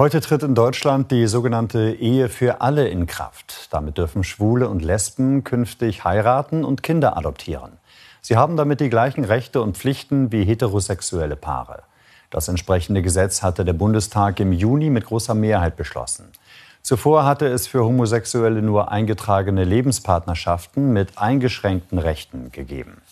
Heute tritt in Deutschland die sogenannte Ehe für alle in Kraft. Damit dürfen Schwule und Lesben künftig heiraten und Kinder adoptieren. Sie haben damit die gleichen Rechte und Pflichten wie heterosexuelle Paare. Das entsprechende Gesetz hatte der Bundestag im Juni mit großer Mehrheit beschlossen. Zuvor hatte es für Homosexuelle nur eingetragene Lebenspartnerschaften mit eingeschränkten Rechten gegeben.